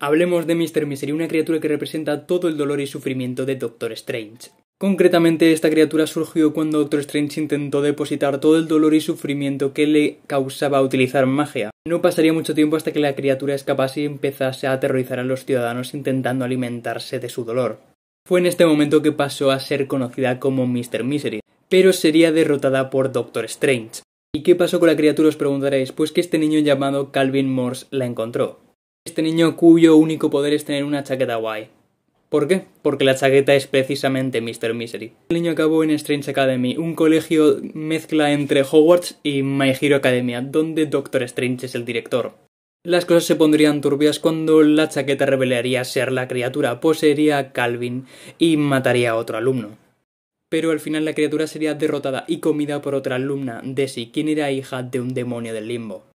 Hablemos de Mr. Misery, una criatura que representa todo el dolor y sufrimiento de Doctor Strange. Concretamente, esta criatura surgió cuando Doctor Strange intentó depositar todo el dolor y sufrimiento que le causaba utilizar magia. No pasaría mucho tiempo hasta que la criatura escapase y empezase a aterrorizar a los ciudadanos intentando alimentarse de su dolor. Fue en este momento que pasó a ser conocida como Mr. Misery, pero sería derrotada por Doctor Strange. ¿Y qué pasó con la criatura? Os preguntaréis, pues que este niño llamado Calvin Morse la encontró este niño cuyo único poder es tener una chaqueta guay. ¿Por qué? Porque la chaqueta es precisamente Mr. Misery. El niño acabó en Strange Academy, un colegio mezcla entre Hogwarts y My Hero Academia, donde Doctor Strange es el director. Las cosas se pondrían turbias cuando la chaqueta revelaría ser la criatura, poseería a Calvin y mataría a otro alumno. Pero al final la criatura sería derrotada y comida por otra alumna, Desi, quien era hija de un demonio del limbo.